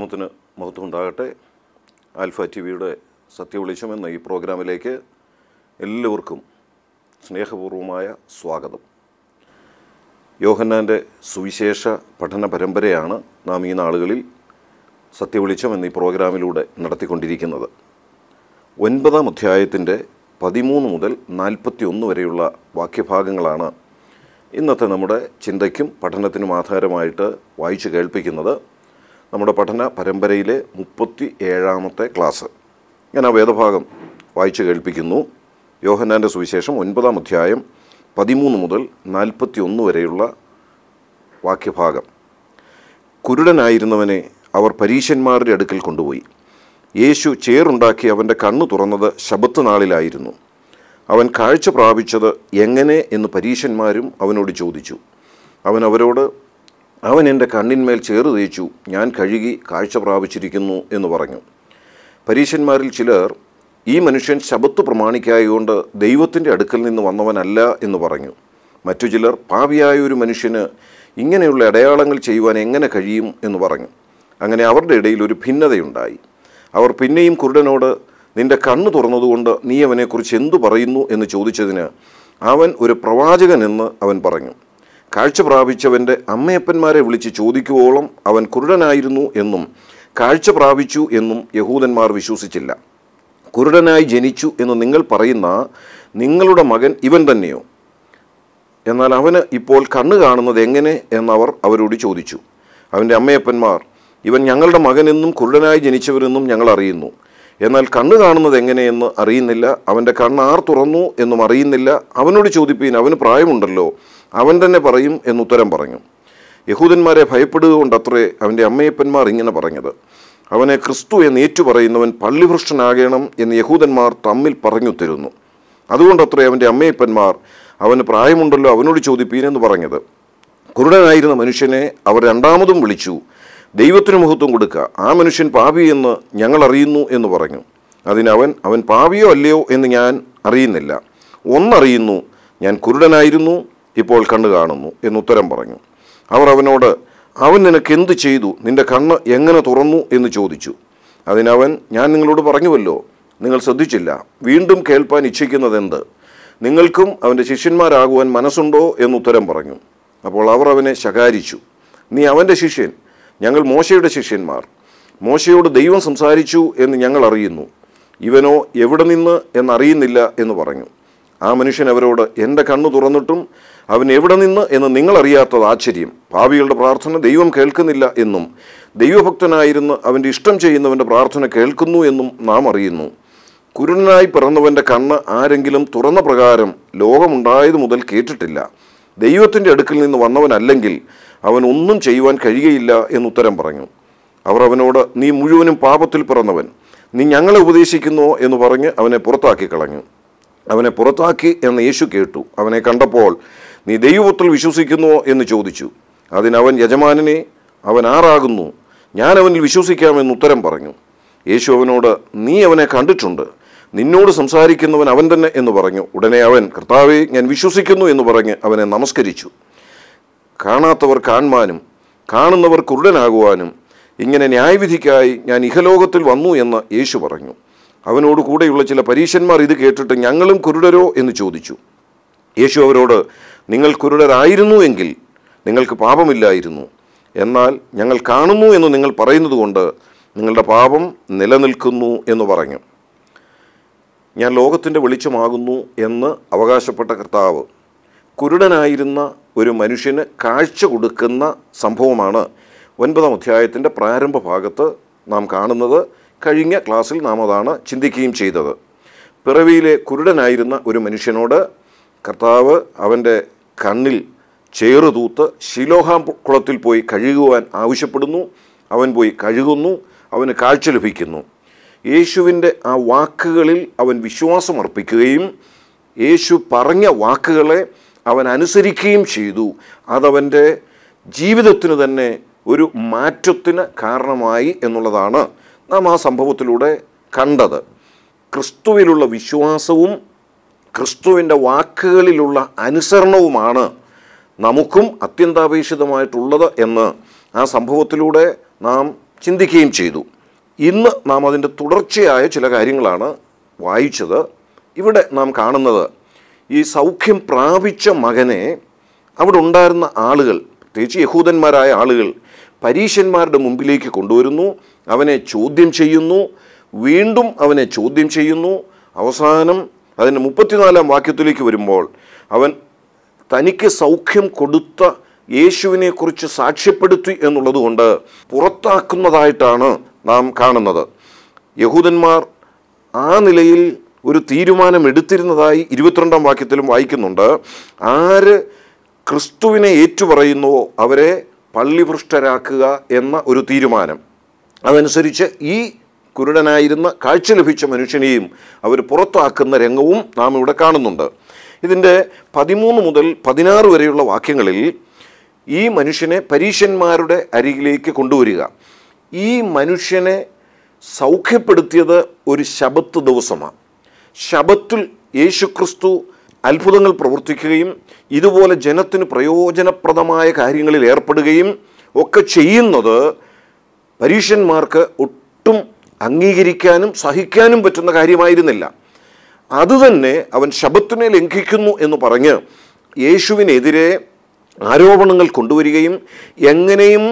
മഹത്വം ഉണ്ടാകട്ടെ alpha T വിയുടെ സത്യവിളിച്ചം എന്ന ഈ പ്രോഗ്രാമിലേക്ക് എല്ലാവർക്കും സ്നേഹപൂർവമായ സ്വാഗതം യോഹന്നാൻ്റെ സുവിശേഷ പഠന പരമ്പരയാണ് നാം ഈ നാളുകളിൽ സത്യവിളിച്ചം എന്നീ പ്രോഗ്രാമിലൂടെ നടത്തിക്കൊണ്ടിരിക്കുന്നത് ഒൻപതാം അധ്യായത്തിൻ്റെ പതിമൂന്ന് മുതൽ നാൽപ്പത്തി ഒന്ന് വരെയുള്ള വാക്യഭാഗങ്ങളാണ് ഇന്നത്തെ നമ്മുടെ ചിന്തയ്ക്കും പഠനത്തിനും ആധാരമായിട്ട് വായിച്ചു കേൾപ്പിക്കുന്നത് നമ്മുടെ പഠന പരമ്പരയിലെ മുപ്പത്തി ഏഴാമത്തെ ക്ലാസ് ഞാൻ ആ വേദഭാഗം വായിച്ചു കേൾപ്പിക്കുന്നു യോഹന്നാൻ്റെ സുവിശേഷം ഒൻപതാം അധ്യായം പതിമൂന്ന് മുതൽ നാൽപ്പത്തി ഒന്ന് വരെയുള്ള വാക്യഭാഗം കുരുടനായിരുന്നവനെ അവർ പരീശന്മാരുടെ അടുക്കൽ കൊണ്ടുപോയി യേശു ചേറുണ്ടാക്കി അവൻ്റെ കണ്ണു തുറന്നത് ശബത്ത് നാളിലായിരുന്നു അവൻ കാഴ്ച പ്രാപിച്ചത് എങ്ങനെ എന്ന് പരീശന്മാരും അവനോട് ചോദിച്ചു അവൻ അവരോട് അവൻ എൻ്റെ കണ്ണിന്മേൽ ചേറ് തേച്ചു ഞാൻ കഴുകി കാഴ്ച പ്രാപിച്ചിരിക്കുന്നു എന്ന് പറഞ്ഞു പരീശന്മാരിൽ ചിലർ ഈ മനുഷ്യൻ ശബത്ത് പ്രമാണിക്കായതുകൊണ്ട് ദൈവത്തിൻ്റെ അടുക്കൽ നിന്ന് വന്നവനല്ല എന്ന് പറഞ്ഞു മറ്റു ചിലർ പാവിയായ ഒരു മനുഷ്യന് ഇങ്ങനെയുള്ള അടയാളങ്ങൾ ചെയ്യുവാൻ എങ്ങനെ കഴിയും എന്ന് പറഞ്ഞു അങ്ങനെ അവരുടെ ഇടയിൽ ഒരു ഭിന്നതയുണ്ടായി അവർ പിന്നെയും കുരുടനോട് നിന്റെ കണ്ണ് തുറന്നതുകൊണ്ട് നീ അവനെക്കുറിച്ച് എന്തു പറയുന്നു എന്ന് ചോദിച്ചതിന് അവൻ ഒരു പ്രവാചകനെന്ന് അവൻ പറഞ്ഞു കാഴ്ച പ്രാപിച്ചവൻ്റെ അമ്മയപ്പന്മാരെ വിളിച്ച് ചോദിക്കുവോളം അവൻ കുരുടനായിരുന്നു എന്നും കാഴ്ച പ്രാപിച്ചു എന്നും യഹൂദന്മാർ വിശ്വസിച്ചില്ല കുരുടനായി ജനിച്ചു എന്ന് നിങ്ങൾ പറയുന്ന നിങ്ങളുടെ മകൻ ഇവൻ തന്നെയോ എന്നാൽ അവന് ഇപ്പോൾ കണ്ണ് കാണുന്നത് എങ്ങനെ എന്നവർ അവരോട് ചോദിച്ചു അവൻ്റെ അമ്മയപ്പന്മാർ ഇവൻ ഞങ്ങളുടെ മകനെന്നും കുരുടനായി ജനിച്ചവരെന്നും ഞങ്ങൾ അറിയുന്നു എന്നാൽ കണ്ണ് കാണുന്നത് എങ്ങനെയെന്ന് അറിയുന്നില്ല അവൻ്റെ കണ്ണ് ആർ തുറന്നു എന്നും അറിയുന്നില്ല അവനോട് ചോദിപ്പീൻ അവന് പ്രായമുണ്ടല്ലോ അവൻ തന്നെ പറയും എന്നുത്തരം പറഞ്ഞു യഹൂദന്മാരെ ഭയപ്പെടുക കൊണ്ടത്രേ അവൻ്റെ അമ്മയപ്പന്മാർ ഇങ്ങനെ പറഞ്ഞത് അവനെ ക്രിസ്തു എന്ന് ഏറ്റു പറയുന്നവൻ പള്ളിഭൃഷ്ടനാകണം എന്ന് യഹൂദന്മാർ തമ്മിൽ പറഞ്ഞു തരുന്നു അതുകൊണ്ടത്രേ അവൻ്റെ അമ്മയപ്പന്മാർ അവന് പ്രായമുണ്ടല്ലോ അവനോട് ചോദിപ്പീനെന്ന് പറഞ്ഞത് കുരുടനായിരുന്ന മനുഷ്യനെ അവർ രണ്ടാമതും വിളിച്ചു ദൈവത്തിന് മുഹത്വം കൊടുക്കുക ആ മനുഷ്യൻ പാപി എന്ന് ഞങ്ങൾ അറിയുന്നു എന്ന് പറഞ്ഞു അതിനവൻ അവൻ പാവിയോ അല്ലയോ എന്ന് ഞാൻ അറിയുന്നില്ല ഒന്നറിയുന്നു ഞാൻ കുരുടനായിരുന്നു ഇപ്പോൾ കണ്ണു കാണുന്നു എന്നുത്തരം പറഞ്ഞു അവർ അവനോട് അവൻ നിനക്ക് എന്ത് ചെയ്തു നിന്റെ കണ്ണ് എങ്ങനെ തുറന്നു എന്ന് ചോദിച്ചു അതിനവൻ ഞാൻ നിങ്ങളോട് പറഞ്ഞുവല്ലോ നിങ്ങൾ ശ്രദ്ധിച്ചില്ല വീണ്ടും കേൾപ്പാൻ എന്ത് നിങ്ങൾക്കും അവൻ്റെ ശിഷ്യന്മാരാകുവാൻ മനസ്സുണ്ടോ എന്നുത്തരം പറഞ്ഞു അപ്പോൾ അവർ അവനെ ശകാരിച്ചു നീ അവൻ്റെ ശിഷ്യൻ ഞങ്ങൾ മോശയുടെ ശിഷ്യന്മാർ മോശയോട് ദൈവം സംസാരിച്ചു എന്ന് ഞങ്ങൾ അറിയുന്നു ഇവനോ എവിടെ നിന്ന് എന്നറിയുന്നില്ല എന്ന് പറഞ്ഞു ആ മനുഷ്യൻ അവരോട് എൻ്റെ കണ്ണു തുറന്നിട്ടും അവൻ എവിടെ നിന്ന് എന്ന് നിങ്ങളറിയാത്തത് ആശ്ചര്യം ഭാവികളുടെ പ്രാർത്ഥന ദൈവം കേൾക്കുന്നില്ല എന്നും ദൈവഭക്തനായിരുന്ന് അവൻ്റെ ഇഷ്ടം ചെയ്യുന്നവൻ്റെ പ്രാർത്ഥന കേൾക്കുന്നു എന്നും നാം അറിയുന്നു കുരുണനായി പിറന്നവൻ്റെ കണ്ണ് ആരെങ്കിലും തുറന്ന പ്രകാരം ലോകമുണ്ടായതു മുതൽ കേട്ടിട്ടില്ല ദൈവത്തിൻ്റെ അടുക്കിൽ നിന്ന് വന്നവനല്ലെങ്കിൽ അവൻ ഒന്നും ചെയ്യുവാൻ കഴിയുകയില്ല എന്നുത്തരം പറഞ്ഞു അവർ അവനോട് നീ മുഴുവനും പാപത്തിൽ പിറന്നവൻ നീ ഞങ്ങളെ ഉപദേശിക്കുന്നു എന്ന് പറഞ്ഞ് അവനെ പുറത്താക്കി കളഞ്ഞു അവനെ പുറത്താക്കി എന്ന് യേശു കേട്ടു അവനെ കണ്ടപ്പോൾ നീ ദൈവത്തിൽ വിശ്വസിക്കുന്നുവോ എന്ന് ചോദിച്ചു അതിനവൻ യജമാനനെ അവൻ ആറാകുന്നു ഞാൻ അവനിൽ വിശ്വസിക്കാമെന്ന് ഉത്തരം പറഞ്ഞു യേശു അവനോട് നീ അവനെ കണ്ടിട്ടുണ്ട് നിന്നോട് സംസാരിക്കുന്നവൻ അവൻ തന്നെ എന്ന് പറഞ്ഞു ഉടനെ അവൻ കർത്താവെ ഞാൻ വിശ്വസിക്കുന്നു എന്ന് പറഞ്ഞ് അവനെ നമസ്കരിച്ചു കാണാത്തവർ കാണുവാനും കാണുന്നവർ കുരുടനാകുവാനും ഇങ്ങനെ ന്യായവിധിക്കായി ഞാൻ ഇഹലോകത്തിൽ വന്നു എന്ന് യേശു പറഞ്ഞു അവനോട് കൂടെയുള്ള ചില പരീശന്മാർ ഇത് കേട്ടിട്ട് ഞങ്ങളും കുരുടരോ എന്ന് ചോദിച്ചു യേശു അവരോട് നിങ്ങൾ കുരുടരായിരുന്നു എങ്കിൽ നിങ്ങൾക്ക് പാപമില്ലായിരുന്നു എന്നാൽ ഞങ്ങൾ കാണുന്നു എന്ന് നിങ്ങൾ പറയുന്നത് കൊണ്ട് നിങ്ങളുടെ പാപം നിലനിൽക്കുന്നു എന്ന് പറഞ്ഞു ഞാൻ ലോകത്തിൻ്റെ വെളിച്ചമാകുന്നു എന്ന് അവകാശപ്പെട്ട കർത്താവ് കുരുടനായിരുന്ന ഒരു മനുഷ്യന് കാഴ്ച കൊടുക്കുന്ന സംഭവമാണ് ഒൻപതാം അധ്യായത്തിൻ്റെ പ്രാരംഭ ഭാഗത്ത് നാം കാണുന്നത് കഴിഞ്ഞ ക്ലാസ്സിൽ നാം അതാണ് ചിന്തിക്കുകയും ചെയ്തത് പിറവിയിലെ കുരുടനായിരുന്ന ഒരു മനുഷ്യനോട് കർത്താവ് അവൻ്റെ കണ്ണിൽ ചേറുതൂത്ത് തൂത്ത് ശിലോഹാം കുളത്തിൽ പോയി കഴുകുവാൻ ആവശ്യപ്പെടുന്നു അവൻ പോയി കഴുകുന്നു അവന് കാഴ്ച ലഭിക്കുന്നു യേശുവിൻ്റെ ആ വാക്കുകളിൽ അവൻ വിശ്വാസം അർപ്പിക്കുകയും യേശു പറഞ്ഞ വാക്കുകളെ അവൻ അനുസരിക്കുകയും ചെയ്തു അതവൻ്റെ ജീവിതത്തിന് തന്നെ ഒരു മാറ്റത്തിന് കാരണമായി എന്നുള്ളതാണ് നാം ആ സംഭവത്തിലൂടെ കണ്ടത് ക്രിസ്തുവിലുള്ള വിശ്വാസവും ക്രിസ്തുവിൻ്റെ വാക്കുകളിലുള്ള അനുസരണവുമാണ് നമുക്കും അത്യന്താപേക്ഷിതമായിട്ടുള്ളത് എന്ന് ആ സംഭവത്തിലൂടെ നാം ചിന്തിക്കുകയും ചെയ്തു ഇന്ന് നാം അതിൻ്റെ തുടർച്ചയായ ചില കാര്യങ്ങളാണ് വായിച്ചത് ഇവിടെ നാം കാണുന്നത് ഈ സൗഖ്യം പ്രാപിച്ച മകനെ അവിടെ ഉണ്ടായിരുന്ന ആളുകൾ പ്രത്യേകിച്ച് യഹൂദന്മാരായ ആളുകൾ പരീശന്മാരുടെ മുമ്പിലേക്ക് കൊണ്ടുവരുന്നു അവനെ ചോദ്യം ചെയ്യുന്നു വീണ്ടും അവനെ ചോദ്യം ചെയ്യുന്നു അവസാനം അതിന് മുപ്പത്തിനാലാം വാക്യത്തിലേക്ക് വരുമ്പോൾ അവൻ തനിക്ക് സൗഖ്യം കൊടുത്ത യേശുവിനെക്കുറിച്ച് സാക്ഷ്യപ്പെടുത്തി എന്നുള്ളതുകൊണ്ട് പുറത്താക്കുന്നതായിട്ടാണ് നാം കാണുന്നത് യഹൂദന്മാർ ആ നിലയിൽ ഒരു തീരുമാനമെടുത്തിരുന്നതായി ഇരുപത്തിരണ്ടാം വാക്യത്തിലും വായിക്കുന്നുണ്ട് ആര് ക്രിസ്തുവിനെ ഏറ്റുപറയുന്നുവോ അവരെ പള്ളിപൃഷ്ടരാക്കുക എന്ന ഒരു തീരുമാനം അതനുസരിച്ച് ഈ കുരുടനായിരുന്ന കാഴ്ച ലഭിച്ച മനുഷ്യനെയും അവർ പുറത്താക്കുന്ന രംഗവും നാം ഇവിടെ കാണുന്നുണ്ട് ഇതിൻ്റെ പതിമൂന്ന് മുതൽ പതിനാറ് വരെയുള്ള വാക്യങ്ങളിൽ ഈ മനുഷ്യനെ പരീശന്മാരുടെ അരികിലേക്ക് കൊണ്ടുവരിക ഈ മനുഷ്യനെ സൗഖ്യപ്പെടുത്തിയത് ഒരു ശബത്ത് ദിവസമാണ് ശബത്തിൽ യേശുക്രിസ്തു അത്ഭുതങ്ങൾ പ്രവർത്തിക്കുകയും ഇതുപോലെ ജനത്തിന് പ്രയോജനപ്രദമായ കാര്യങ്ങളിൽ ഏർപ്പെടുകയും ഒക്കെ ചെയ്യുന്നത് പരീഷന്മാർക്ക് ഒട്ടും അംഗീകരിക്കാനും സഹിക്കാനും പറ്റുന്ന കാര്യമായിരുന്നില്ല അതുതന്നെ അവൻ ശബത്തിനെ ലംഘിക്കുന്നു എന്ന് പറഞ്ഞ് യേശുവിനെതിരെ ആരോപണങ്ങൾ കൊണ്ടുവരികയും എങ്ങനെയും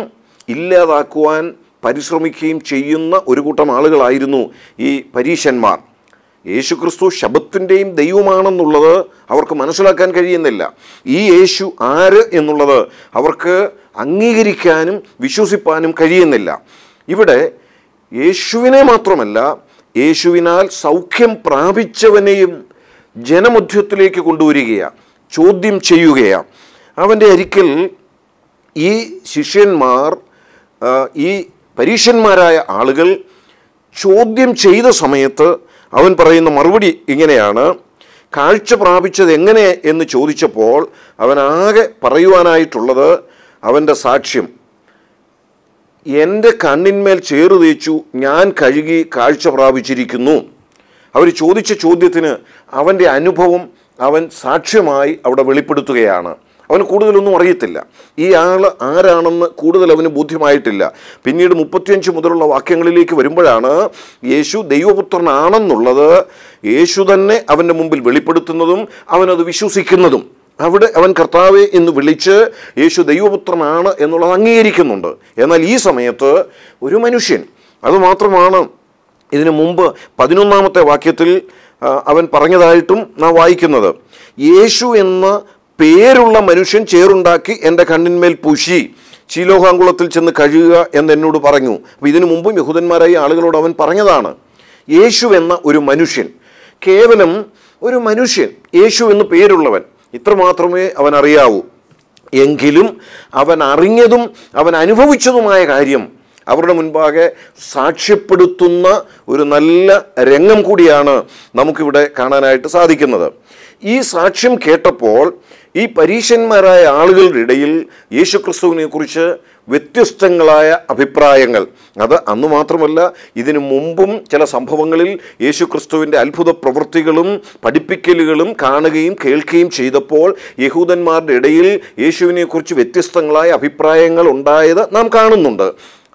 ഇല്ലാതാക്കുവാൻ പരിശ്രമിക്കുകയും ചെയ്യുന്ന ഒരു കൂട്ടം ആളുകളായിരുന്നു ഈ പരീശന്മാർ യേശുക്രിസ്തു ശബത്തിൻ്റെയും ദൈവമാണെന്നുള്ളത് അവർക്ക് മനസ്സിലാക്കാൻ കഴിയുന്നില്ല ഈ യേശു ആര് എന്നുള്ളത് അവർക്ക് അംഗീകരിക്കാനും വിശ്വസിപ്പാനും കഴിയുന്നില്ല ഇവിടെ യേശുവിനെ മാത്രമല്ല യേശുവിനാൽ സൗഖ്യം പ്രാപിച്ചവനെയും ജനമധ്യത്തിലേക്ക് കൊണ്ടുവരികയാണ് ചോദ്യം ചെയ്യുകയാണ് അവൻ്റെ അരിക്കൽ ഈ ശിഷ്യന്മാർ ഈ പരീക്ഷന്മാരായ ആളുകൾ ചോദ്യം ചെയ്ത സമയത്ത് അവൻ പറയുന്ന മറുപടി ഇങ്ങനെയാണ് കാഴ്ച പ്രാപിച്ചത് എങ്ങനെ എന്ന് ചോദിച്ചപ്പോൾ അവനാകെ പറയുവാനായിട്ടുള്ളത് അവൻ്റെ സാക്ഷ്യം എൻ്റെ കണ്ണിന്മേൽ ചേറു തേച്ചു ഞാൻ കഴുകി കാഴ്ച പ്രാപിച്ചിരിക്കുന്നു അവർ ചോദിച്ച ചോദ്യത്തിന് അവൻ്റെ അനുഭവം അവൻ സാക്ഷ്യമായി അവിടെ വെളിപ്പെടുത്തുകയാണ് അവന് കൂടുതലൊന്നും അറിയത്തില്ല ഈ ആൾ ആരാണെന്ന് കൂടുതൽ അവന് ബോധ്യമായിട്ടില്ല പിന്നീട് മുപ്പത്തിയഞ്ച് മുതലുള്ള വാക്യങ്ങളിലേക്ക് വരുമ്പോഴാണ് യേശു ദൈവപുത്രനാണെന്നുള്ളത് യേശു തന്നെ അവൻ്റെ മുമ്പിൽ വെളിപ്പെടുത്തുന്നതും അവനത് വിശ്വസിക്കുന്നതും അവിടെ അവൻ കർത്താവെ എന്ന് വിളിച്ച് യേശു ദൈവപുത്രനാണ് എന്നുള്ളത് അംഗീകരിക്കുന്നുണ്ട് എന്നാൽ ഈ സമയത്ത് ഒരു മനുഷ്യൻ അതുമാത്രമാണ് ഇതിനു മുമ്പ് പതിനൊന്നാമത്തെ വാക്യത്തിൽ അവൻ പറഞ്ഞതായിട്ടും നാം വായിക്കുന്നത് യേശു എന്ന പേരുള്ള മനുഷ്യൻ ചേറുണ്ടാക്കി എൻ്റെ കണ്ണിന്മേൽ പൂശി ശീലോഹാങ്കുളത്തിൽ ചെന്ന് കഴിയുക എന്ന് എന്നോട് പറഞ്ഞു അപ്പോൾ ഇതിനു മുമ്പും യഹൂദന്മാരായി ആളുകളോട് അവൻ പറഞ്ഞതാണ് യേശു എന്ന ഒരു മനുഷ്യൻ കേവലം ഒരു മനുഷ്യൻ യേശു എന്ന് പേരുള്ളവൻ ഇത്ര മാത്രമേ അവൻ അറിയാവൂ എങ്കിലും അവൻ അറിഞ്ഞതും അവൻ അനുഭവിച്ചതുമായ കാര്യം അവരുടെ മുൻപാകെ സാക്ഷ്യപ്പെടുത്തുന്ന ഒരു നല്ല രംഗം കൂടിയാണ് നമുക്കിവിടെ കാണാനായിട്ട് സാധിക്കുന്നത് ഈ സാക്ഷ്യം കേട്ടപ്പോൾ ഈ പരീക്ഷന്മാരായ ആളുകളുടെ ഇടയിൽ യേശുക്രിസ്തുവിനെ കുറിച്ച് വ്യത്യസ്തങ്ങളായ അഭിപ്രായങ്ങൾ അത് അന്ന് മാത്രമല്ല ഇതിനു മുമ്പും ചില സംഭവങ്ങളിൽ യേശുക്രിസ്തുവിൻ്റെ അത്ഭുത പ്രവൃത്തികളും പഠിപ്പിക്കലുകളും കാണുകയും കേൾക്കുകയും ചെയ്തപ്പോൾ യഹൂദന്മാരുടെ ഇടയിൽ യേശുവിനെക്കുറിച്ച് വ്യത്യസ്തങ്ങളായ അഭിപ്രായങ്ങൾ ഉണ്ടായത് നാം കാണുന്നുണ്ട്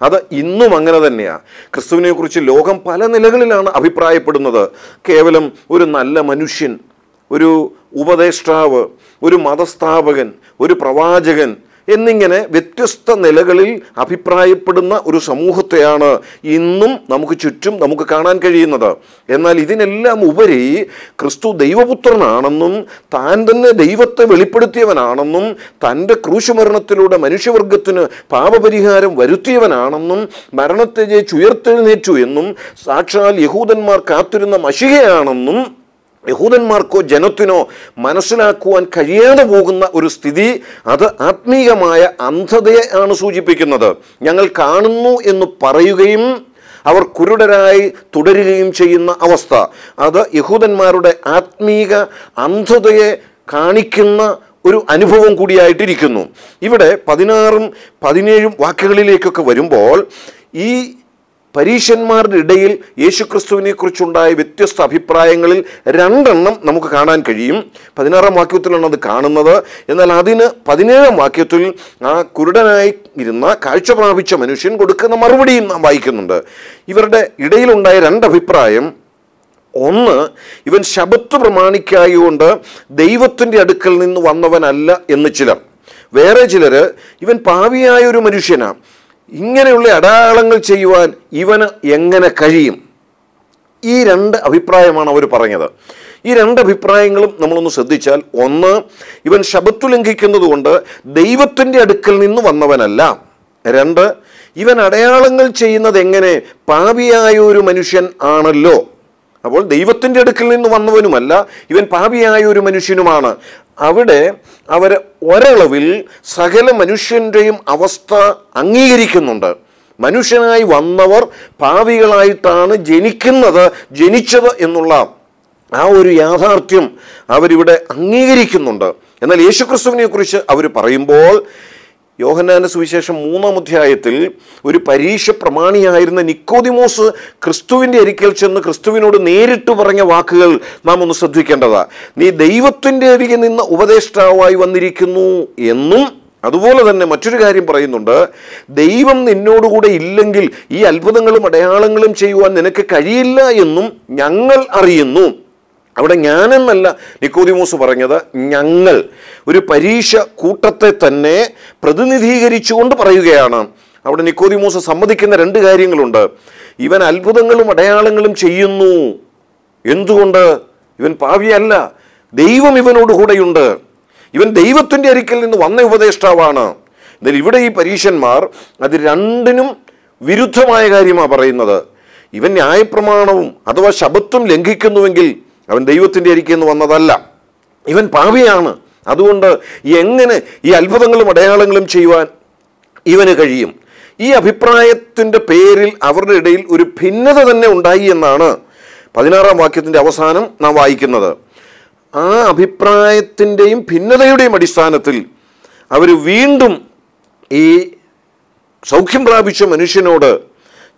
അത് ഇന്നും അങ്ങനെ തന്നെയാണ് ക്രിസ്തുവിനെക്കുറിച്ച് ലോകം പല നിലകളിലാണ് അഭിപ്രായപ്പെടുന്നത് കേവലം ഒരു നല്ല മനുഷ്യൻ ഒരു ഉപദേഷ്ടാവ് ഒരു മതസ്ഥാപകൻ ഒരു പ്രവാചകൻ എന്നിങ്ങനെ വ്യത്യസ്ത നിലകളിൽ അഭിപ്രായപ്പെടുന്ന ഒരു സമൂഹത്തെയാണ് ഇന്നും നമുക്ക് ചുറ്റും നമുക്ക് കാണാൻ കഴിയുന്നത് എന്നാൽ ഇതിനെല്ലാം ഉപരി ക്രിസ്തു ദൈവപുത്രനാണെന്നും താൻ തന്നെ ദൈവത്തെ വെളിപ്പെടുത്തിയവനാണെന്നും തൻ്റെ ക്രൂശുമരണത്തിലൂടെ മനുഷ്യവർഗത്തിന് പാപപരിഹാരം വരുത്തിയവനാണെന്നും മരണത്തെ ചുയർത്തെഴുന്നേറ്റു എന്നും സാക്ഷാൽ യഹൂദന്മാർ കാത്തിരുന്ന മഷികയാണെന്നും യഹൂദന്മാർക്കോ ജനത്തിനോ മനസ്സിലാക്കുവാൻ കഴിയാതെ പോകുന്ന ഒരു സ്ഥിതി അത് ആത്മീയമായ അന്ധതയാണ് സൂചിപ്പിക്കുന്നത് ഞങ്ങൾ കാണുന്നു എന്ന് പറയുകയും അവർ കുരുടരായി തുടരുകയും ചെയ്യുന്ന അവസ്ഥ അത് യഹൂദന്മാരുടെ ആത്മീക അന്ധതയെ കാണിക്കുന്ന ഒരു അനുഭവം കൂടിയായിട്ടിരിക്കുന്നു ഇവിടെ പതിനാറും പതിനേഴും വാക്കുകളിലേക്കൊക്കെ വരുമ്പോൾ ഈ പരീക്ഷന്മാരുടെ ഇടയിൽ കുറിച്ചുണ്ടായ വ്യത്യസ്ത അഭിപ്രായങ്ങളിൽ രണ്ടെണ്ണം നമുക്ക് കാണാൻ കഴിയും പതിനാറാം വാക്യത്തിലാണ് അത് കാണുന്നത് എന്നാൽ അതിന് പതിനേഴാം വാക്യത്തിൽ ആ കുരുടനായി ഇരുന്ന കാഴ്ച പ്രാപിച്ച മനുഷ്യൻ കൊടുക്കുന്ന മറുപടിയും നാം വായിക്കുന്നുണ്ട് ഇവരുടെ ഇടയിലുണ്ടായ രണ്ടഭിപ്രായം ഒന്ന് ഇവൻ ശബത്ത് പ്രമാണിക്കായതുകൊണ്ട് ദൈവത്തിൻ്റെ അടുക്കൽ നിന്ന് വന്നവനല്ല എന്ന് ചിലർ വേറെ ചിലർ ഇവൻ പാവിയായ ഒരു മനുഷ്യനാണ് ഇങ്ങനെയുള്ള അടയാളങ്ങൾ ചെയ്യുവാൻ ഇവന് എങ്ങനെ കഴിയും ഈ രണ്ട് അഭിപ്രായമാണ് അവർ പറഞ്ഞത് ഈ രണ്ട് അഭിപ്രായങ്ങളും നമ്മളൊന്ന് ശ്രദ്ധിച്ചാൽ ഒന്ന് ഇവൻ ശബത്ത് ലംഘിക്കുന്നത് കൊണ്ട് ദൈവത്തിൻ്റെ അടുക്കൽ നിന്ന് വന്നവനല്ല രണ്ട് ഇവൻ അടയാളങ്ങൾ ചെയ്യുന്നത് എങ്ങനെ പാപിയായ ഒരു മനുഷ്യൻ ആണല്ലോ അപ്പോൾ ദൈവത്തിൻ്റെ അടുക്കൽ നിന്ന് വന്നവനുമല്ല ഇവൻ പാപിയായ ഒരു മനുഷ്യനുമാണ് അവിടെ അവർ ഒരളവിൽ സകല മനുഷ്യൻ്റെയും അവസ്ഥ അംഗീകരിക്കുന്നുണ്ട് മനുഷ്യനായി വന്നവർ പാവികളായിട്ടാണ് ജനിക്കുന്നത് ജനിച്ചത് എന്നുള്ള ആ ഒരു യാഥാർത്ഥ്യം അവരിവിടെ അംഗീകരിക്കുന്നുണ്ട് എന്നാൽ യേശുക്രിസ്തുവിനെ കുറിച്ച് അവർ പറയുമ്പോൾ യോഹന്നാന്റെ സുവിശേഷം മൂന്നാം അധ്യായത്തിൽ ഒരു പരീക്ഷ പ്രമാണിയായിരുന്ന നിക്കോദിമോസ് ക്രിസ്തുവിൻ്റെ അരിക്കൽ ചെന്ന് ക്രിസ്തുവിനോട് നേരിട്ട് പറഞ്ഞ വാക്കുകൾ നാം ഒന്ന് ശ്രദ്ധിക്കേണ്ടതാണ് നീ ദൈവത്തിൻ്റെ അരികെ നിന്ന് ഉപദേഷ്ടാവായി വന്നിരിക്കുന്നു എന്നും അതുപോലെ തന്നെ മറ്റൊരു കാര്യം പറയുന്നുണ്ട് ദൈവം നിന്നോടുകൂടെ ഇല്ലെങ്കിൽ ഈ അത്ഭുതങ്ങളും അടയാളങ്ങളും ചെയ്യുവാൻ നിനക്ക് കഴിയില്ല എന്നും ഞങ്ങൾ അറിയുന്നു അവിടെ ഞാനെന്നല്ല നിക്കോദിമോസ് പറഞ്ഞത് ഞങ്ങൾ ഒരു പരീക്ഷ കൂട്ടത്തെ തന്നെ പ്രതിനിധീകരിച്ചുകൊണ്ട് പറയുകയാണ് അവിടെ നിക്കോതിമോസ് സമ്മതിക്കുന്ന രണ്ട് കാര്യങ്ങളുണ്ട് ഇവൻ അത്ഭുതങ്ങളും അടയാളങ്ങളും ചെയ്യുന്നു എന്തുകൊണ്ട് ഇവൻ പാവിയല്ല ദൈവം ഇവനോട് കൂടെയുണ്ട് ഇവൻ ദൈവത്തിൻ്റെ അരിക്കൽ നിന്ന് വന്ന ഉപദേഷ്ടാവാണ് എന്നാൽ ഇവിടെ ഈ പരീക്ഷന്മാർ അത് രണ്ടിനും വിരുദ്ധമായ കാര്യമാണ് പറയുന്നത് ഇവൻ ന്യായപ്രമാണവും അഥവാ ശബത്വം ലംഘിക്കുന്നുവെങ്കിൽ അവൻ ദൈവത്തിൻ്റെ അരിക്കൽ നിന്ന് വന്നതല്ല ഇവൻ പാവിയാണ് അതുകൊണ്ട് എങ്ങനെ ഈ അത്ഭുതങ്ങളും അടയാളങ്ങളും ചെയ്യുവാൻ ഇവന് കഴിയും ഈ അഭിപ്രായത്തിൻ്റെ പേരിൽ അവരുടെ ഇടയിൽ ഒരു ഭിന്നത തന്നെ ഉണ്ടായി എന്നാണ് പതിനാറാം വാക്യത്തിൻ്റെ അവസാനം നാം വായിക്കുന്നത് ആ അഭിപ്രായത്തിൻ്റെയും ഭിന്നതയുടെയും അടിസ്ഥാനത്തിൽ അവർ വീണ്ടും ഈ സൗഖ്യം പ്രാപിച്ച മനുഷ്യനോട്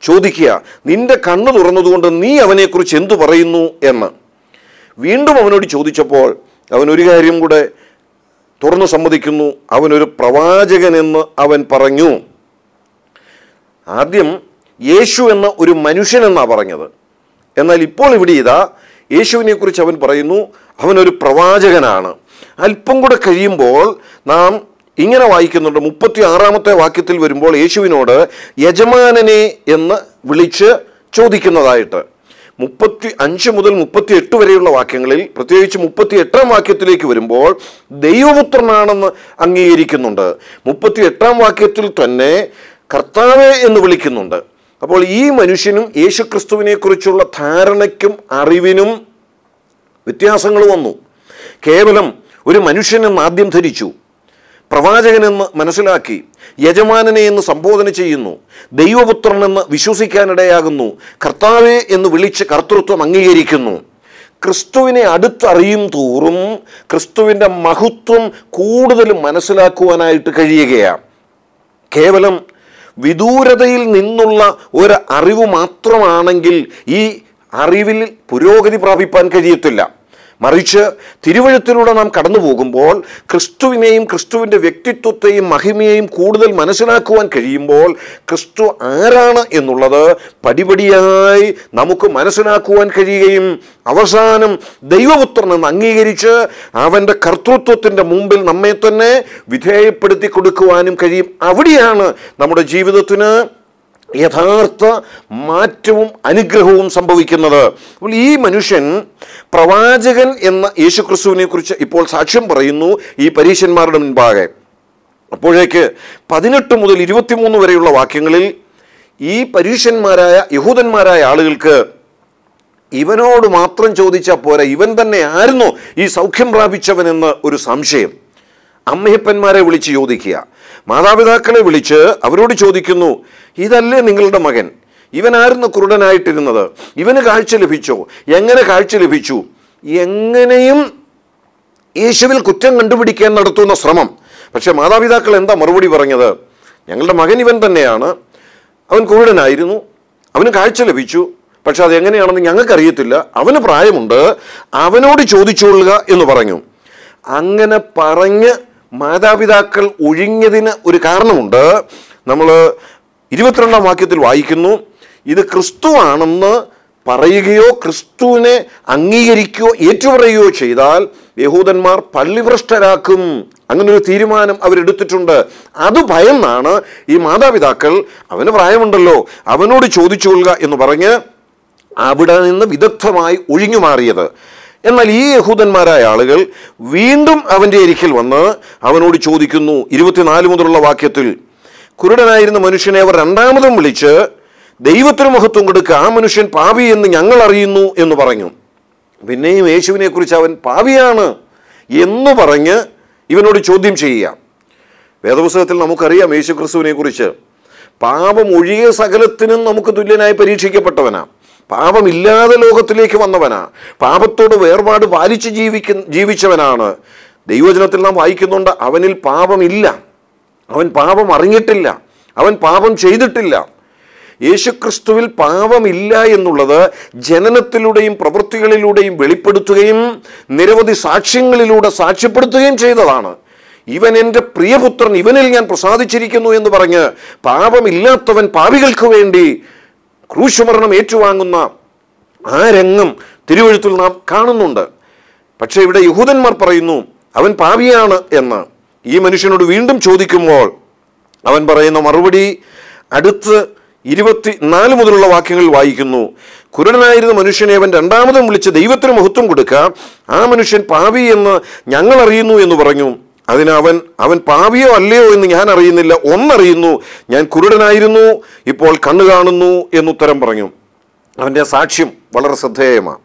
ചോദിക്കുക നിന്റെ കണ്ണ് തുറന്നതുകൊണ്ട് നീ അവനെക്കുറിച്ച് എന്തു പറയുന്നു എന്ന് വീണ്ടും അവനോട് ചോദിച്ചപ്പോൾ അവൻ ഒരു കാര്യം കൂടെ തുറന്നു സമ്മതിക്കുന്നു അവനൊരു പ്രവാചകനെന്ന് അവൻ പറഞ്ഞു ആദ്യം യേശു എന്ന ഒരു മനുഷ്യനെന്നാണ് പറഞ്ഞത് എന്നാൽ ഇപ്പോൾ ഇവിടെ ഇതാ യേശുവിനെക്കുറിച്ച് അവൻ പറയുന്നു അവനൊരു പ്രവാചകനാണ് അല്പം കൂടെ കഴിയുമ്പോൾ നാം ഇങ്ങനെ വായിക്കുന്നുണ്ട് മുപ്പത്തി ആറാമത്തെ വാക്യത്തിൽ വരുമ്പോൾ യേശുവിനോട് യജമാനനെ എന്ന് വിളിച്ച് ചോദിക്കുന്നതായിട്ട് മുപ്പത്തി അഞ്ച് മുതൽ മുപ്പത്തി എട്ട് വരെയുള്ള വാക്യങ്ങളിൽ പ്രത്യേകിച്ച് മുപ്പത്തി എട്ടാം വാക്യത്തിലേക്ക് വരുമ്പോൾ ദൈവപുത്രനാണെന്ന് അംഗീകരിക്കുന്നുണ്ട് മുപ്പത്തി എട്ടാം വാക്യത്തിൽ തന്നെ കർത്താവ് എന്ന് വിളിക്കുന്നുണ്ട് അപ്പോൾ ഈ മനുഷ്യനും യേശുക്രിസ്തുവിനെക്കുറിച്ചുള്ള ധാരണയ്ക്കും അറിവിനും വ്യത്യാസങ്ങൾ വന്നു കേവലം ഒരു മനുഷ്യനെന്ന് ആദ്യം ധരിച്ചു പ്രവാചകനെന്ന് മനസ്സിലാക്കി യജമാനനെ എന്ന് സംബോധന ചെയ്യുന്നു ദൈവപുത്രനെന്ന് വിശ്വസിക്കാനിടയാകുന്നു കർത്താവെ എന്ന് വിളിച്ച് കർത്തൃത്വം അംഗീകരിക്കുന്നു ക്രിസ്തുവിനെ അടുത്തറിയും തോറും ക്രിസ്തുവിൻ്റെ മഹത്വം കൂടുതൽ മനസ്സിലാക്കുവാനായിട്ട് കഴിയുകയാണ് കേവലം വിദൂരതയിൽ നിന്നുള്ള ഒരു അറിവ് മാത്രമാണെങ്കിൽ ഈ അറിവിൽ പുരോഗതി പ്രാപിപ്പാൻ കഴിയത്തില്ല മറിച്ച് തിരുവഴുത്തിലൂടെ നാം കടന്നു പോകുമ്പോൾ ക്രിസ്തുവിനെയും ക്രിസ്തുവിൻ്റെ വ്യക്തിത്വത്തെയും മഹിമയെയും കൂടുതൽ മനസ്സിലാക്കുവാൻ കഴിയുമ്പോൾ ക്രിസ്തു ആരാണ് എന്നുള്ളത് പടിപടിയായി നമുക്ക് മനസ്സിലാക്കുവാൻ കഴിയുകയും അവസാനം ദൈവപുത്രൻ എന്ന് അംഗീകരിച്ച് അവൻ്റെ കർത്തൃത്വത്തിൻ്റെ മുമ്പിൽ നമ്മെ തന്നെ വിധേയപ്പെടുത്തി കൊടുക്കുവാനും കഴിയും അവിടെയാണ് നമ്മുടെ ജീവിതത്തിന് യഥാർത്ഥ മാറ്റവും അനുഗ്രഹവും സംഭവിക്കുന്നത് അപ്പോൾ ഈ മനുഷ്യൻ പ്രവാചകൻ എന്ന യേശുക്രിസ്തുവിനെ കുറിച്ച് ഇപ്പോൾ സാക്ഷ്യം പറയുന്നു ഈ പരീശന്മാരുടെ മുൻപാകെ അപ്പോഴേക്ക് പതിനെട്ട് മുതൽ ഇരുപത്തിമൂന്ന് വരെയുള്ള വാക്യങ്ങളിൽ ഈ പരീശന്മാരായ യഹൂദന്മാരായ ആളുകൾക്ക് ഇവനോട് മാത്രം ചോദിച്ചാൽ പോരാ ഇവൻ തന്നെ ആയിരുന്നു ഈ സൗഖ്യം പ്രാപിച്ചവനെന്ന് ഒരു സംശയം അമ്മയപ്പന്മാരെ വിളിച്ച് ചോദിക്കുക മാതാപിതാക്കളെ വിളിച്ച് അവരോട് ചോദിക്കുന്നു ഇതല്ലേ നിങ്ങളുടെ മകൻ ഇവനായിരുന്നു കുരുടനായിട്ടിരുന്നത് ഇവന് കാഴ്ച ലഭിച്ചോ എങ്ങനെ കാഴ്ച ലഭിച്ചു എങ്ങനെയും യേശുവിൽ കുറ്റം കണ്ടുപിടിക്കാൻ നടത്തുന്ന ശ്രമം പക്ഷേ മാതാപിതാക്കൾ എന്താ മറുപടി പറഞ്ഞത് ഞങ്ങളുടെ മകൻ ഇവൻ തന്നെയാണ് അവൻ കുരുടനായിരുന്നു അവന് കാഴ്ച ലഭിച്ചു പക്ഷെ അതെങ്ങനെയാണെന്ന് ഞങ്ങൾക്കറിയത്തില്ല അവന് പ്രായമുണ്ട് അവനോട് ചോദിച്ചുകൊള്ളുക എന്ന് പറഞ്ഞു അങ്ങനെ പറഞ്ഞ് മാതാപിതാക്കൾ ഒഴിഞ്ഞതിന് ഒരു കാരണമുണ്ട് നമ്മൾ ഇരുപത്തിരണ്ടാം വാക്യത്തിൽ വായിക്കുന്നു ഇത് ക്രിസ്തുവാണെന്ന് പറയുകയോ ക്രിസ്തുവിനെ അംഗീകരിക്കുകയോ ഏറ്റുപറയുകയോ ചെയ്താൽ യഹൂദന്മാർ പള്ളിഭ്രഷ്ടരാക്കും അങ്ങനൊരു തീരുമാനം അവരെടുത്തിട്ടുണ്ട് അത് ഭയന്നാണ് ഈ മാതാപിതാക്കൾ അവന് പ്രായമുണ്ടല്ലോ അവനോട് ചോദിച്ചു കൊള്ളുക എന്ന് പറഞ്ഞ് അവിടെ നിന്ന് വിദഗ്ധമായി ഒഴിഞ്ഞു മാറിയത് എന്നാൽ ഈ യഹൂദന്മാരായ ആളുകൾ വീണ്ടും അവൻ്റെ അരികിൽ വന്ന് അവനോട് ചോദിക്കുന്നു ഇരുപത്തിനാല് മുതലുള്ള വാക്യത്തിൽ കുരുടനായിരുന്ന മനുഷ്യനെ അവർ രണ്ടാമതും വിളിച്ച് ദൈവത്തിന് മഹത്വം കൊടുക്കുക ആ മനുഷ്യൻ പാപി എന്ന് ഞങ്ങൾ അറിയുന്നു എന്ന് പറഞ്ഞു പിന്നെയും യേശുവിനെക്കുറിച്ച് അവൻ പാവിയാണ് എന്ന് പറഞ്ഞ് ഇവനോട് ചോദ്യം ചെയ്യുക വേദപുസ്തകത്തിൽ നമുക്കറിയാം യേശു ക്രിസ്തുവിനെക്കുറിച്ച് പാപം ഒഴികെ സകലത്തിനും നമുക്ക് തുല്യനായി പരീക്ഷിക്കപ്പെട്ടവനാണ് പാപമില്ലാതെ ലോകത്തിലേക്ക് വന്നവനാ പാപത്തോട് വേർപാട് പാലിച്ച് ജീവിക്ക ജീവിച്ചവനാണ് ദൈവജനത്തിൽ നാം വായിക്കുന്നുണ്ട് അവനിൽ പാപമില്ല അവൻ പാപം അറിഞ്ഞിട്ടില്ല അവൻ പാപം ചെയ്തിട്ടില്ല യേശുക്രിസ്തുവിൽ പാപമില്ല എന്നുള്ളത് ജനനത്തിലൂടെയും പ്രവൃത്തികളിലൂടെയും വെളിപ്പെടുത്തുകയും നിരവധി സാക്ഷ്യങ്ങളിലൂടെ സാക്ഷ്യപ്പെടുത്തുകയും ചെയ്തതാണ് ഇവൻ എൻ്റെ പ്രിയപുത്രൻ ഇവനിൽ ഞാൻ പ്രസാദിച്ചിരിക്കുന്നു എന്ന് പറഞ്ഞ് പാപമില്ലാത്തവൻ പാപികൾക്ക് വേണ്ടി ക്രൂശുമരണം ഏറ്റുവാങ്ങുന്ന ആ രംഗം തിരുവഴുത്തിൽ നാം കാണുന്നുണ്ട് പക്ഷേ ഇവിടെ യഹൂദന്മാർ പറയുന്നു അവൻ പാപിയാണ് എന്ന് ഈ മനുഷ്യനോട് വീണ്ടും ചോദിക്കുമ്പോൾ അവൻ പറയുന്ന മറുപടി അടുത്ത് ഇരുപത്തി നാല് മുതലുള്ള വാക്യങ്ങൾ വായിക്കുന്നു കുരുടനായിരുന്ന മനുഷ്യനെ അവൻ രണ്ടാമതും വിളിച്ച് ദൈവത്തിന് മഹത്വം കൊടുക്കുക ആ മനുഷ്യൻ പാവി എന്ന് ഞങ്ങൾ അറിയുന്നു എന്ന് പറഞ്ഞു അതിനവൻ അവൻ പാവിയോ അല്ലയോ എന്ന് ഞാൻ അറിയുന്നില്ല ഒന്നറിയുന്നു ഞാൻ കുരുടനായിരുന്നു ഇപ്പോൾ കണ്ണു കാണുന്നു എന്നുത്തരം പറഞ്ഞു അവൻ്റെ സാക്ഷ്യം വളരെ ശ്രദ്ധേയമാണ്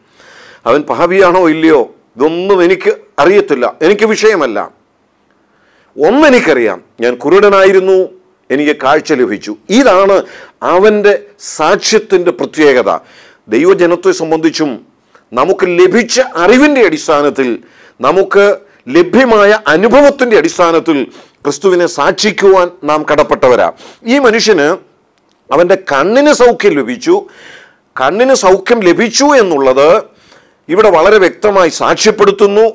അവൻ പാവിയാണോ ഇല്ലയോ ഇതൊന്നും എനിക്ക് അറിയത്തില്ല എനിക്ക് വിഷയമല്ല ഒന്നെനിക്കറിയാം ഞാൻ കുരുടനായിരുന്നു എനിക്ക് കാഴ്ച ലഭിച്ചു ഇതാണ് അവൻ്റെ സാക്ഷ്യത്തിൻ്റെ പ്രത്യേകത ദൈവജനത്തെ സംബന്ധിച്ചും നമുക്ക് ലഭിച്ച അറിവിൻ്റെ അടിസ്ഥാനത്തിൽ നമുക്ക് ലഭ്യമായ അനുഭവത്തിൻ്റെ അടിസ്ഥാനത്തിൽ ക്രിസ്തുവിനെ സാക്ഷിക്കുവാൻ നാം കടപ്പെട്ടവരാ ഈ മനുഷ്യന് അവൻ്റെ കണ്ണിന് സൗഖ്യം ലഭിച്ചു കണ്ണിന് സൗഖ്യം ലഭിച്ചു എന്നുള്ളത് ഇവിടെ വളരെ വ്യക്തമായി സാക്ഷ്യപ്പെടുത്തുന്നു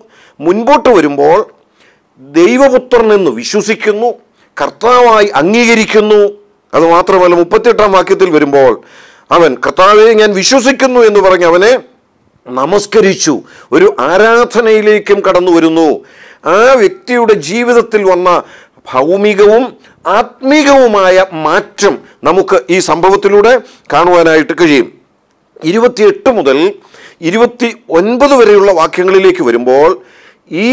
മുൻപോട്ട് വരുമ്പോൾ ദൈവപുത്രനെന്ന് വിശ്വസിക്കുന്നു കർത്താവായി അംഗീകരിക്കുന്നു അത് മാത്രമല്ല മുപ്പത്തിയെട്ടാം വാക്യത്തിൽ വരുമ്പോൾ അവൻ കർത്താവെ ഞാൻ വിശ്വസിക്കുന്നു എന്ന് പറഞ്ഞ് അവനെ നമസ്കരിച്ചു ഒരു ആരാധനയിലേക്കും കടന്നു വരുന്നു ആ വ്യക്തിയുടെ ജീവിതത്തിൽ വന്ന ഭൗമികവും ആത്മീകവുമായ മാറ്റം നമുക്ക് ഈ സംഭവത്തിലൂടെ കാണുവാനായിട്ട് കഴിയും ഇരുപത്തിയെട്ട് മുതൽ ഇരുപത്തി ഒൻപത് വരെയുള്ള വാക്യങ്ങളിലേക്ക് വരുമ്പോൾ ഈ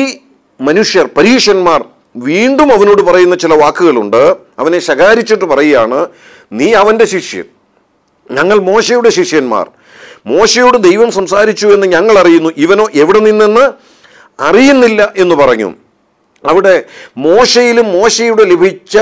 മനുഷ്യർ പരീക്ഷന്മാർ വീണ്ടും അവനോട് പറയുന്ന ചില വാക്കുകളുണ്ട് അവനെ ശകാരിച്ചിട്ട് പറയുകയാണ് നീ അവൻ്റെ ശിഷ്യൻ ഞങ്ങൾ മോശയുടെ ശിഷ്യന്മാർ മോശയോട് ദൈവം സംസാരിച്ചു എന്ന് ഞങ്ങൾ അറിയുന്നു ഇവനോ എവിടെ നിന്നെന്ന് അറിയുന്നില്ല എന്ന് പറഞ്ഞു അവിടെ മോശയിലും മോശയുടെ ലഭിച്ച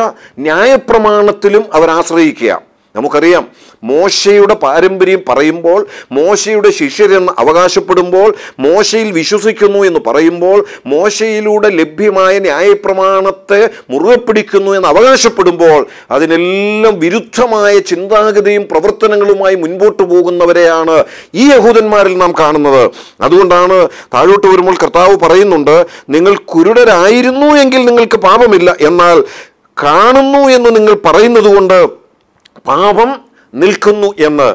ന്യായപ്രമാണത്തിലും അവർ ആശ്രയിക്കുക നമുക്കറിയാം മോശയുടെ പാരമ്പര്യം പറയുമ്പോൾ മോശയുടെ ശിഷ്യരെന്ന് അവകാശപ്പെടുമ്പോൾ മോശയിൽ വിശ്വസിക്കുന്നു എന്ന് പറയുമ്പോൾ മോശയിലൂടെ ലഭ്യമായ ന്യായപ്രമാണത്തെ മുറുകെ പിടിക്കുന്നു എന്ന് അവകാശപ്പെടുമ്പോൾ അതിനെല്ലാം വിരുദ്ധമായ ചിന്താഗതിയും പ്രവർത്തനങ്ങളുമായി മുൻപോട്ട് പോകുന്നവരെയാണ് ഈ യഹൂദന്മാരിൽ നാം കാണുന്നത് അതുകൊണ്ടാണ് താഴോട്ട് വരുമ്പോൾ കർത്താവ് പറയുന്നുണ്ട് നിങ്ങൾ കുരുടരായിരുന്നു എങ്കിൽ നിങ്ങൾക്ക് പാപമില്ല എന്നാൽ കാണുന്നു എന്ന് നിങ്ങൾ പറയുന്നത് കൊണ്ട് പാപം നിൽക്കുന്നു എന്ന്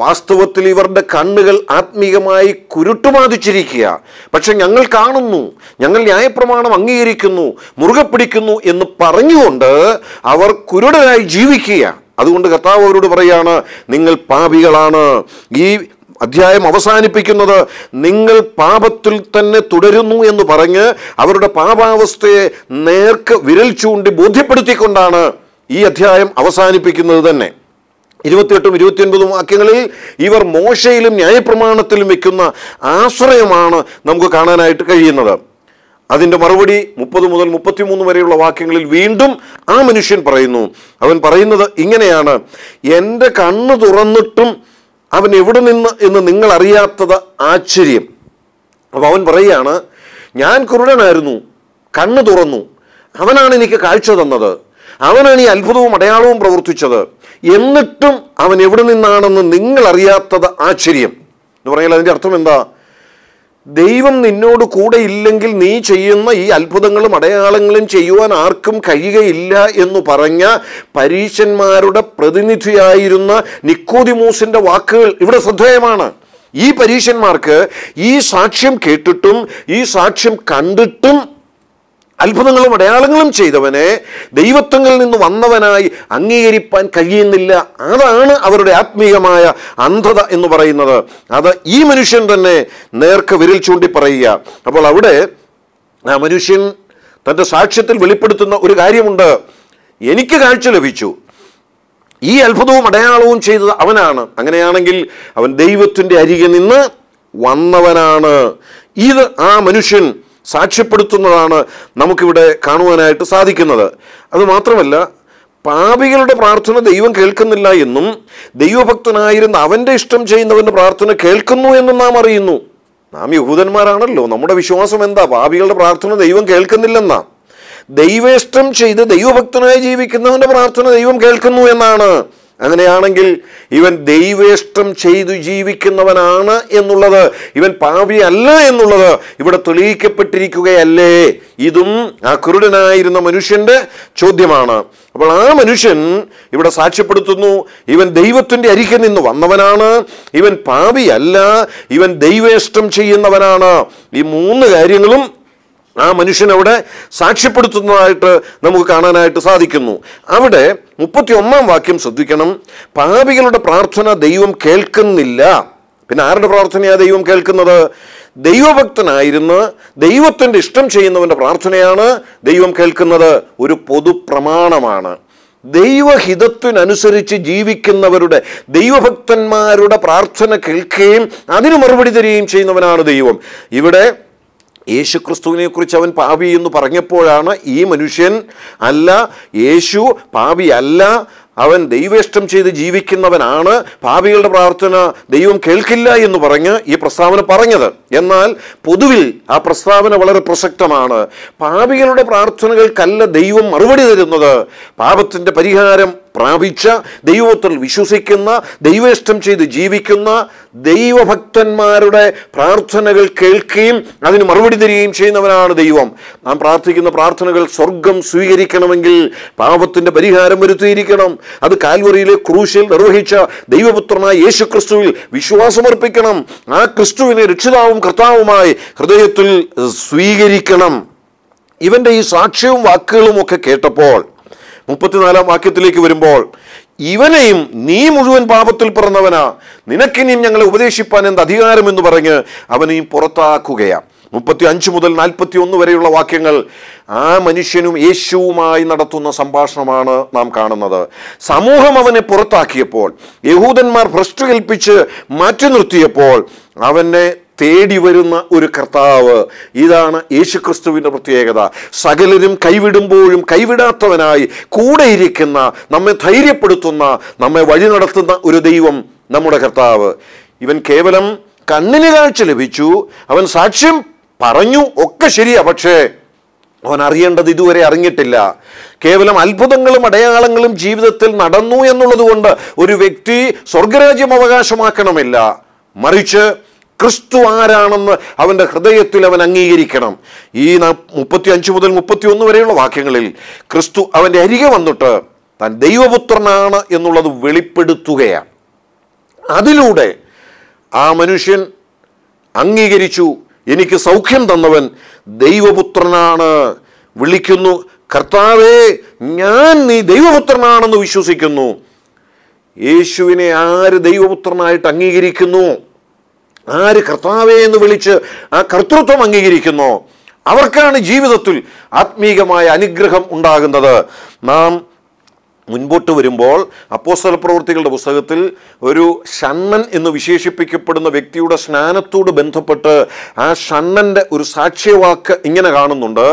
വാസ്തവത്തിൽ ഇവരുടെ കണ്ണുകൾ ആത്മീയമായി കുരുട്ടുബാധിച്ചിരിക്കുക പക്ഷെ ഞങ്ങൾ കാണുന്നു ഞങ്ങൾ ന്യായപ്രമാണം അംഗീകരിക്കുന്നു മുറുകെ പിടിക്കുന്നു എന്ന് പറഞ്ഞുകൊണ്ട് അവർ കുരുടരായി ജീവിക്കുക അതുകൊണ്ട് കർത്താവ് അവരോട് പറയാണ് നിങ്ങൾ പാപികളാണ് ഈ അധ്യായം അവസാനിപ്പിക്കുന്നത് നിങ്ങൾ പാപത്തിൽ തന്നെ തുടരുന്നു എന്ന് പറഞ്ഞ് അവരുടെ പാപാവസ്ഥയെ നേർക്ക് വിരൽ ചൂണ്ടി ബോധ്യപ്പെടുത്തിക്കൊണ്ടാണ് ഈ അധ്യായം അവസാനിപ്പിക്കുന്നത് തന്നെ ഇരുപത്തിയെട്ടും ഇരുപത്തിയൊൻപതും വാക്യങ്ങളിൽ ഇവർ മോശയിലും ന്യായപ്രമാണത്തിലും വയ്ക്കുന്ന ആശ്രയമാണ് നമുക്ക് കാണാനായിട്ട് കഴിയുന്നത് അതിൻ്റെ മറുപടി മുപ്പത് മുതൽ മുപ്പത്തിമൂന്ന് വരെയുള്ള വാക്യങ്ങളിൽ വീണ്ടും ആ മനുഷ്യൻ പറയുന്നു അവൻ പറയുന്നത് ഇങ്ങനെയാണ് എൻ്റെ കണ്ണ് തുറന്നിട്ടും അവൻ എവിടെ നിന്ന് എന്ന് നിങ്ങൾ അറിയാത്തത് ആശ്ചര്യം അപ്പോൾ അവൻ പറയുകയാണ് ഞാൻ കുരുടനായിരുന്നു കണ്ണ് തുറന്നു അവനാണ് എനിക്ക് കാഴ്ച തന്നത് അവനാണ് ഈ അത്ഭുതവും അടയാളവും പ്രവർത്തിച്ചത് എന്നിട്ടും അവൻ എവിടെ നിന്നാണെന്ന് നിങ്ങൾ അറിയാത്തത് ആശ്ചര്യം എന്ന് പറഞ്ഞാൽ അതിൻ്റെ അർത്ഥം എന്താ ദൈവം നിന്നോട് കൂടെ ഇല്ലെങ്കിൽ നീ ചെയ്യുന്ന ഈ അത്ഭുതങ്ങളും അടയാളങ്ങളും ചെയ്യുവാൻ ആർക്കും കഴിയുകയില്ല എന്ന് പറഞ്ഞ പരീശന്മാരുടെ പ്രതിനിധിയായിരുന്ന നിക്കോതിമൂസിൻ്റെ വാക്കുകൾ ഇവിടെ ശ്രദ്ധേയമാണ് ഈ പരീശന്മാർക്ക് ഈ സാക്ഷ്യം കേട്ടിട്ടും ഈ സാക്ഷ്യം കണ്ടിട്ടും അത്ഭുതങ്ങളും അടയാളങ്ങളും ചെയ്തവനെ ദൈവത്വങ്ങളിൽ നിന്ന് വന്നവനായി അംഗീകരിപ്പാൻ കഴിയുന്നില്ല അതാണ് അവരുടെ ആത്മീയമായ അന്ധത എന്ന് പറയുന്നത് അത് ഈ മനുഷ്യൻ തന്നെ നേർക്ക് വിരൽ ചൂണ്ടി പറയുക അപ്പോൾ അവിടെ ആ മനുഷ്യൻ തൻ്റെ സാക്ഷ്യത്തിൽ വെളിപ്പെടുത്തുന്ന ഒരു കാര്യമുണ്ട് എനിക്ക് കാഴ്ച ലഭിച്ചു ഈ അത്ഭുതവും അടയാളവും ചെയ്തത് അവനാണ് അങ്ങനെയാണെങ്കിൽ അവൻ ദൈവത്തിൻ്റെ അരികെ നിന്ന് വന്നവനാണ് ഇത് ആ മനുഷ്യൻ സാക്ഷ്യപ്പെടുത്തുന്നതാണ് നമുക്കിവിടെ കാണുവാനായിട്ട് സാധിക്കുന്നത് അതുമാത്രമല്ല പാപികളുടെ പ്രാർത്ഥന ദൈവം കേൾക്കുന്നില്ല എന്നും ദൈവഭക്തനായിരുന്ന അവൻ്റെ ഇഷ്ടം ചെയ്യുന്നവൻ്റെ പ്രാർത്ഥന കേൾക്കുന്നു എന്നും നാം അറിയുന്നു നാം യഹൂദന്മാരാണല്ലോ നമ്മുടെ വിശ്വാസം എന്താ പാപികളുടെ പ്രാർത്ഥന ദൈവം കേൾക്കുന്നില്ലെന്നാ ദൈവേഷ്ടം ചെയ്ത് ദൈവഭക്തനായി ജീവിക്കുന്നവൻ്റെ പ്രാർത്ഥന ദൈവം കേൾക്കുന്നു എന്നാണ് അങ്ങനെയാണെങ്കിൽ ഇവൻ ദൈവേഷ്ടം ചെയ്തു ജീവിക്കുന്നവനാണ് എന്നുള്ളത് ഇവൻ പാവി അല്ല എന്നുള്ളത് ഇവിടെ തെളിയിക്കപ്പെട്ടിരിക്കുകയല്ലേ ഇതും ആ കുരുടനായിരുന്ന മനുഷ്യൻ്റെ ചോദ്യമാണ് അപ്പോൾ ആ മനുഷ്യൻ ഇവിടെ സാക്ഷ്യപ്പെടുത്തുന്നു ഇവൻ ദൈവത്തിൻ്റെ അരികിൽ നിന്ന് വന്നവനാണ് ഇവൻ പാവിയല്ല ഇവൻ ദൈവേഷ്ടം ചെയ്യുന്നവനാണ് ഈ മൂന്ന് കാര്യങ്ങളും ആ മനുഷ്യൻ അവിടെ സാക്ഷ്യപ്പെടുത്തുന്നതായിട്ട് നമുക്ക് കാണാനായിട്ട് സാധിക്കുന്നു അവിടെ മുപ്പത്തി ഒന്നാം വാക്യം ശ്രദ്ധിക്കണം പാപികളുടെ പ്രാർത്ഥന ദൈവം കേൾക്കുന്നില്ല പിന്നെ ആരുടെ പ്രാർത്ഥനയാണ് ദൈവം കേൾക്കുന്നത് ദൈവഭക്തനായിരുന്ന ദൈവത്തിൻ്റെ ഇഷ്ടം ചെയ്യുന്നവൻ്റെ പ്രാർത്ഥനയാണ് ദൈവം കേൾക്കുന്നത് ഒരു പൊതു പ്രമാണമാണ് ദൈവഹിതത്തിനനുസരിച്ച് ജീവിക്കുന്നവരുടെ ദൈവഭക്തന്മാരുടെ പ്രാർത്ഥന കേൾക്കുകയും അതിന് മറുപടി തരികയും ചെയ്യുന്നവനാണ് ദൈവം ഇവിടെ യേശുക്രിസ്തുവിനെക്കുറിച്ച് അവൻ പാപി എന്ന് പറഞ്ഞപ്പോഴാണ് ഈ മനുഷ്യൻ അല്ല യേശു പാപി അല്ല അവൻ ദൈവേഷ്ടം ചെയ്ത് ജീവിക്കുന്നവനാണ് പാപികളുടെ പ്രാർത്ഥന ദൈവം കേൾക്കില്ല എന്ന് പറഞ്ഞ് ഈ പ്രസ്താവന പറഞ്ഞത് എന്നാൽ പൊതുവിൽ ആ പ്രസ്താവന വളരെ പ്രസക്തമാണ് പാപികളുടെ പ്രാർത്ഥനകൾക്കല്ല ദൈവം മറുപടി തരുന്നത് പാപത്തിൻ്റെ പരിഹാരം പ്രാപിച്ച ദൈവത്തിൽ വിശ്വസിക്കുന്ന ദൈവേഷ്ടം ചെയ്ത് ജീവിക്കുന്ന ദൈവഭക്തന്മാരുടെ പ്രാർത്ഥനകൾ കേൾക്കുകയും അതിന് മറുപടി തരികയും ചെയ്യുന്നവനാണ് ദൈവം നാം പ്രാർത്ഥിക്കുന്ന പ്രാർത്ഥനകൾ സ്വർഗം സ്വീകരിക്കണമെങ്കിൽ പാപത്തിൻ്റെ പരിഹാരം വരുത്തിയിരിക്കണം അത് കാൽവറിയിലെ ക്രൂശിൽ നിർവഹിച്ച ദൈവപുത്രനായ യേശു ക്രിസ്തുവിൽ വിശ്വാസമർപ്പിക്കണം ആ ക്രിസ്തുവിനെ രക്ഷിതാവും കർത്താവുമായി ഹൃദയത്തിൽ സ്വീകരിക്കണം ഇവൻ്റെ ഈ സാക്ഷ്യവും വാക്കുകളും ഒക്കെ കേട്ടപ്പോൾ മുപ്പത്തിനാലാം വാക്യത്തിലേക്ക് വരുമ്പോൾ ഇവനെയും നീ മുഴുവൻ പാപത്തിൽ പിറന്നവനാ നിനക്കിനിയും ഞങ്ങളെ ഉപദേശിപ്പാൻ എന്ത് അധികാരം എന്ന് പറഞ്ഞ് അവനെയും പുറത്താക്കുകയാണ് മുപ്പത്തി അഞ്ച് മുതൽ നാൽപ്പത്തി ഒന്ന് വരെയുള്ള വാക്യങ്ങൾ ആ മനുഷ്യനും യേശുവുമായി നടത്തുന്ന സംഭാഷണമാണ് നാം കാണുന്നത് സമൂഹം അവനെ പുറത്താക്കിയപ്പോൾ യഹൂദന്മാർ ഭ്രഷ്ട് കൽപ്പിച്ച് മാറ്റി നിർത്തിയപ്പോൾ അവനെ തേടി വരുന്ന ഒരു കർത്താവ് ഇതാണ് യേശു ക്രിസ്തുവിൻ്റെ പ്രത്യേകത സകലരും കൈവിടുമ്പോഴും കൈവിടാത്തവനായി കൂടെയിരിക്കുന്ന നമ്മെ ധൈര്യപ്പെടുത്തുന്ന നമ്മെ വഴി നടത്തുന്ന ഒരു ദൈവം നമ്മുടെ കർത്താവ് ഇവൻ കേവലം കണ്ണിന് കാഴ്ച ലഭിച്ചു അവൻ സാക്ഷ്യം പറഞ്ഞു ഒക്കെ ശരിയാ പക്ഷേ അവൻ അറിയേണ്ടത് ഇതുവരെ അറിഞ്ഞിട്ടില്ല കേവലം അത്ഭുതങ്ങളും അടയാളങ്ങളും ജീവിതത്തിൽ നടന്നു എന്നുള്ളതുകൊണ്ട് ഒരു വ്യക്തി സ്വർഗരാജ്യം അവകാശമാക്കണമില്ല മറിച്ച് ക്രിസ്തു ആരാണെന്ന് അവൻ്റെ ഹൃദയത്തിൽ അവൻ അംഗീകരിക്കണം ഈ മുപ്പത്തി അഞ്ച് മുതൽ മുപ്പത്തി ഒന്ന് വരെയുള്ള വാക്യങ്ങളിൽ ക്രിസ്തു അവൻ്റെ അരികെ വന്നിട്ട് താൻ ദൈവപുത്രനാണ് എന്നുള്ളത് വെളിപ്പെടുത്തുകയാണ് അതിലൂടെ ആ മനുഷ്യൻ അംഗീകരിച്ചു എനിക്ക് സൗഖ്യം തന്നവൻ ദൈവപുത്രനാണ് വിളിക്കുന്നു കർത്താവേ ഞാൻ നീ ദൈവപുത്രനാണെന്ന് വിശ്വസിക്കുന്നു യേശുവിനെ ആര് ദൈവപുത്രനായിട്ട് അംഗീകരിക്കുന്നു ആര് കർത്താവേ എന്ന് വിളിച്ച് ആ കർത്തൃത്വം അംഗീകരിക്കുന്നു അവർക്കാണ് ജീവിതത്തിൽ ആത്മീകമായ അനുഗ്രഹം ഉണ്ടാകുന്നത് നാം മുൻപോട്ട് വരുമ്പോൾ അപ്പോസ്തല പ്രവൃത്തികളുടെ പുസ്തകത്തിൽ ഒരു ഷണ്ണൻ എന്ന് വിശേഷിപ്പിക്കപ്പെടുന്ന വ്യക്തിയുടെ സ്നാനത്തോട് ബന്ധപ്പെട്ട് ആ ഷണ്ണൻ്റെ ഒരു സാക്ഷ്യവാക്ക് ഇങ്ങനെ കാണുന്നുണ്ട്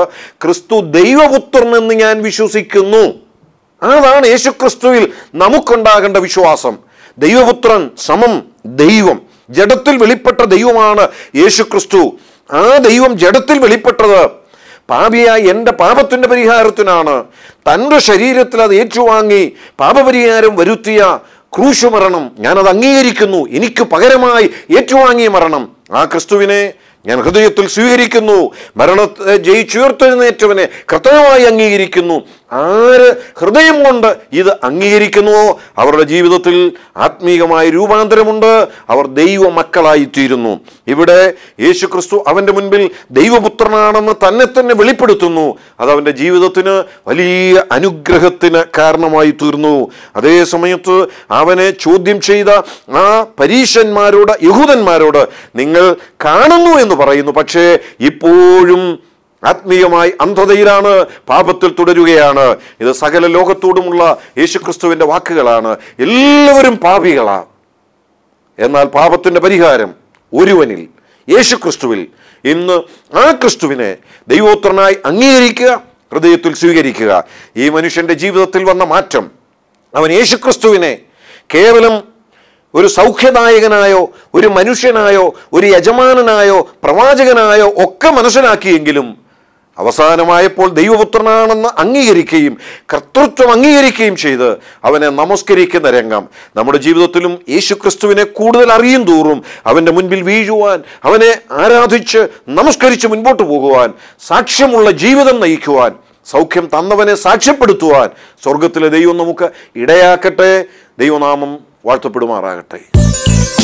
ക്രിസ്തു ദൈവപുത്രനെന്ന് ഞാൻ വിശ്വസിക്കുന്നു അതാണ് യേശുക്രിസ്തുവിൽ നമുക്കുണ്ടാകേണ്ട വിശ്വാസം ദൈവപുത്രൻ സമം ദൈവം ജഡത്തിൽ വെളിപ്പെട്ട ദൈവമാണ് യേശു ക്രിസ്തു ആ ദൈവം ജഡത്തിൽ വെളിപ്പെട്ടത് പാപിയായി എൻ്റെ പാപത്തിൻ്റെ പരിഹാരത്തിനാണ് തൻ്റെ ശരീരത്തിൽ അത് ഏറ്റുവാങ്ങി പാപപരിഹാരം വരുത്തിയ ക്രൂശു മരണം ഞാനത് അംഗീകരിക്കുന്നു എനിക്ക് പകരമായി ഏറ്റുവാങ്ങിയ മരണം ആ ക്രിസ്തുവിനെ ഞാൻ ഹൃദയത്തിൽ സ്വീകരിക്കുന്നു മരണത്തെ ജയിച്ചുയർത്തെഴുന്നേറ്റവനെ കൃത്യമായി അംഗീകരിക്കുന്നു ആര് ഹൃദയം കൊണ്ട് ഇത് അംഗീകരിക്കുന്നുവോ അവരുടെ ജീവിതത്തിൽ ആത്മീകമായ രൂപാന്തരമുണ്ട് അവർ ദൈവ മക്കളായിത്തീരുന്നു ഇവിടെ യേശു ക്രിസ്തു അവൻ്റെ മുൻപിൽ ദൈവപുത്രനാണെന്ന് തന്നെ തന്നെ വെളിപ്പെടുത്തുന്നു അത് അവൻ്റെ ജീവിതത്തിന് വലിയ അനുഗ്രഹത്തിന് കാരണമായി തീർന്നു അതേ സമയത്ത് അവനെ ചോദ്യം ചെയ്ത ആ പരീശന്മാരോട് യഹൂദന്മാരോട് നിങ്ങൾ കാണുന്നു എന്ന് പറയുന്നു പക്ഷേ ഇപ്പോഴും ആത്മീയമായി അന്ധതയിലാണ് പാപത്തിൽ തുടരുകയാണ് ഇത് സകല ലോകത്തോടുമുള്ള യേശുക്രിസ്തുവിൻ്റെ വാക്കുകളാണ് എല്ലാവരും പാപികളാണ് എന്നാൽ പാപത്തിൻ്റെ പരിഹാരം ഒരുവനിൽ യേശുക്രിസ്തുവിൽ ഇന്ന് ആ ക്രിസ്തുവിനെ ദൈവോത്രനായി അംഗീകരിക്കുക ഹൃദയത്തിൽ സ്വീകരിക്കുക ഈ മനുഷ്യൻ്റെ ജീവിതത്തിൽ വന്ന മാറ്റം അവൻ യേശുക്രിസ്തുവിനെ കേവലം ഒരു സൗഖ്യദായകനായോ ഒരു മനുഷ്യനായോ ഒരു യജമാനനായോ പ്രവാചകനായോ ഒക്കെ മനസ്സിലാക്കിയെങ്കിലും അവസാനമായപ്പോൾ ദൈവപുത്രനാണെന്ന് അംഗീകരിക്കുകയും കർത്തൃത്വം അംഗീകരിക്കുകയും ചെയ്ത് അവനെ നമസ്കരിക്കുന്ന രംഗം നമ്മുടെ ജീവിതത്തിലും യേശുക്രിസ്തുവിനെ കൂടുതൽ അറിയും തോറും അവൻ്റെ മുൻപിൽ വീഴുവാൻ അവനെ ആരാധിച്ച് നമസ്കരിച്ച് മുൻപോട്ട് പോകുവാൻ സാക്ഷ്യമുള്ള ജീവിതം നയിക്കുവാൻ സൗഖ്യം തന്നവനെ സാക്ഷ്യപ്പെടുത്തുവാൻ സ്വർഗത്തിലെ ദൈവം നമുക്ക് ഇടയാക്കട്ടെ ദൈവനാമം വാഴ്ത്തപ്പെടുമാറാകട്ടെ